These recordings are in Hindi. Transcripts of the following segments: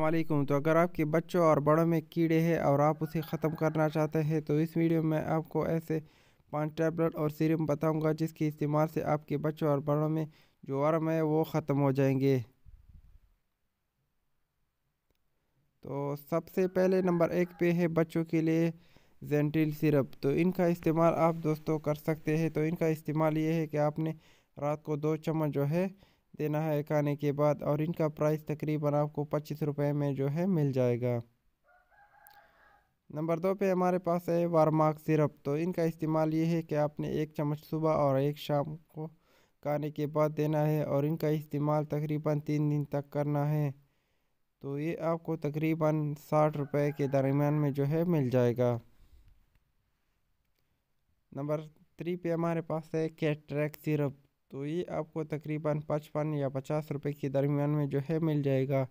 अल्लाम तो अगर आपके बच्चों और बड़ों में कीड़े हैं और आप उसे ख़त्म करना चाहते हैं तो इस वीडियो में आपको ऐसे पांच टैबलेट और सीरम बताऊंगा जिसके इस्तेमाल से आपके बच्चों और बड़ों में जो वर्म है वो ख़त्म हो जाएंगे तो सबसे पहले नंबर एक पे है बच्चों के लिए जेंटिल सिरप तो इनका इस्तेमाल आप दोस्तों कर सकते हैं तो इनका इस्तेमाल ये है कि आपने रात को दो चम्मच जो है देना है खाने के बाद और इनका प्राइस तकरीबन आपको पच्चीस रुपये में जो है मिल जाएगा नंबर दो पे हमारे पास है वारमार्क सिरप तो इनका इस्तेमाल ये है कि आपने एक चम्मच सुबह और एक शाम को खाने के बाद देना है और इनका इस्तेमाल तकरीबन तीन दिन तक करना है तो ये आपको तकरीबन साठ रुपए के दरमियान में जो है मिल जाएगा नंबर थ्री पे हमारे पास है कैटरेक सिरप तो ये आपको तकरीबन पचपन या पचास रुपए के दरमियान में जो है मिल जाएगा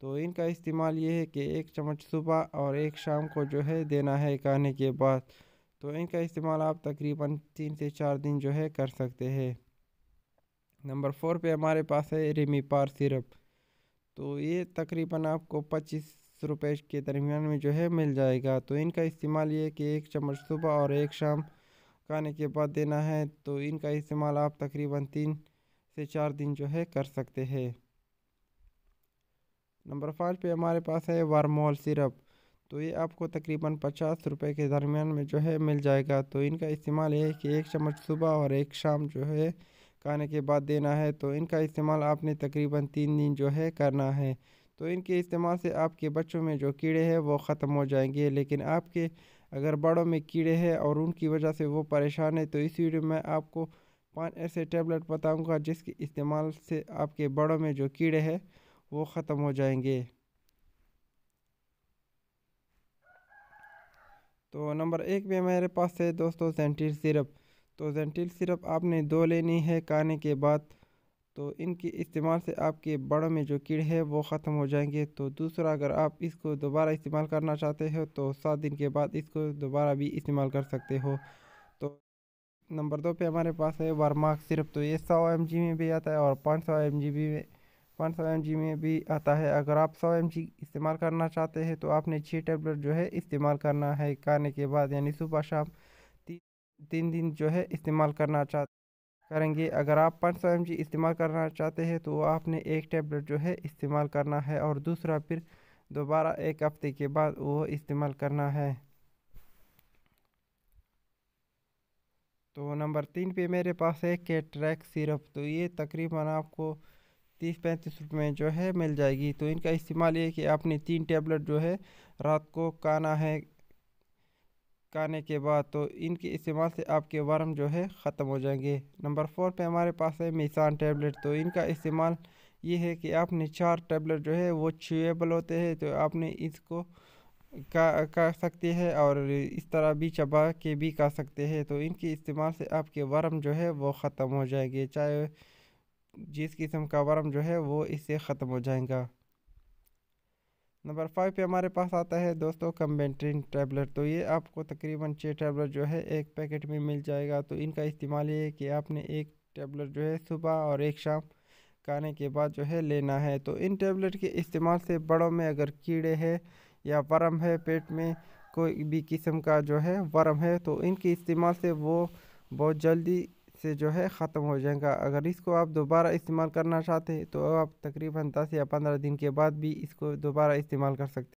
तो इनका इस्तेमाल ये है कि एक चम्मच सुबह और एक शाम को जो है देना है खाने के बाद तो इनका इस्तेमाल आप तकरीबन तीन से चार दिन जो है कर सकते हैं नंबर फोर पे हमारे पास है रेमीपार पार सिरप तो ये तकरीबन आपको पच्चीस रुपये के दरमियान में जो है मिल जाएगा तो इनका इस्तेमाल ये है कि एक चम्मच सुबह और एक शाम पकाने के बाद देना है तो इनका इस्तेमाल आप तकरीबन तीन से चार दिन जो है कर सकते हैं नंबर पाँच पे हमारे पास है वारमोल सिरप तो ये आपको तकरीबन पचास रुपए के दरमियान में जो है मिल जाएगा तो इनका इस्तेमाल ये है कि एक चम्मच सुबह और एक शाम जो है खाने के बाद देना है तो इनका इस्तेमाल आपने तकरीबन तीन दिन जो है करना है तो इनके इस्तेमाल से आपके बच्चों में जो कीड़े हैं वो ख़त्म हो जाएंगे लेकिन आपके अगर बड़ों में कीड़े हैं और उनकी वजह से वो परेशान है तो इस वीडियो में आपको पाँच ऐसे टैबलेट बताऊंगा जिसके इस्तेमाल से आपके बड़ों में जो कीड़े हैं वो ख़त्म हो जाएंगे तो नंबर एक में मेरे पास है दोस्तों जेंटिल सिरप तो जेंटिल सिरप आपने दो लेनी है खाने के बाद तो इनके इस्तेमाल से आपके बड़ों में जो कीड़े हैं वो ख़त्म हो जाएंगे तो दूसरा अगर आप इसको दोबारा इस्तेमाल करना चाहते हो तो सात दिन के बाद इसको दोबारा भी इस्तेमाल कर सकते हो तो नंबर दो पे हमारे पास है वर्माक सिर्फ तो ये सौ एम में भी आता है और पाँच सौ एम में पाँच सौ एम में भी आता है अगर आप सौ एम इस्तेमाल करना चाहते हैं तो आपने छः टेबलेट जो है इस्तेमाल करना है खाने के बाद यानी सुबह शाम तीन तीन दिन जो है इस्तेमाल करना चाह करेंगे अगर आप पाँच सौ एम इस्तेमाल करना चाहते हैं तो आपने एक टैबलेट जो है इस्तेमाल करना है और दूसरा फिर दोबारा एक हफ्ते के बाद वो इस्तेमाल करना है तो नंबर तीन पे मेरे पास है कैटरैक सिरप तो ये तकरीबन आपको तीस पैंतीस रुपये में जो है मिल जाएगी तो इनका इस्तेमाल ये कि आपने तीन टैबलेट जो है रात को खाना है करने के बाद तो इनके इस्तेमाल से आपके वर्म जो है ख़त्म हो जाएंगे नंबर फोर पे हमारे पास है मिसान टैबलेट तो इनका इस्तेमाल ये है कि आपने चार टैबलेट जो है वो चुएबल होते हैं तो आपने इसको का कर सकते हैं और इस तरह भी चबा के भी कर सकते हैं तो इनके इस्तेमाल से आपके वर्म जो है वो ख़त्म हो जाएंगे चाहे जिस किस्म का वर्म जो है वो इससे ख़त्म हो जाएगा नंबर फाइव पे हमारे पास आता है दोस्तों कम्बेंट्रीन टैबलेट तो ये आपको तकरीबन छः टैबलेट जो है एक पैकेट में मिल जाएगा तो इनका इस्तेमाल ये है कि आपने एक टैबलेट जो है सुबह और एक शाम खाने के बाद जो है लेना है तो इन टैबलेट के इस्तेमाल से बड़ों में अगर कीड़े है या वर्म है पेट में कोई भी किस्म का जो है वर्म है तो इनके इस्तेमाल से वो बहुत जल्दी से जो है ख़त्म हो जाएगा अगर इसको आप दोबारा इस्तेमाल करना चाहते हैं तो आप तकरीबन दस या पंद्रह दिन के बाद भी इसको दोबारा इस्तेमाल कर सकते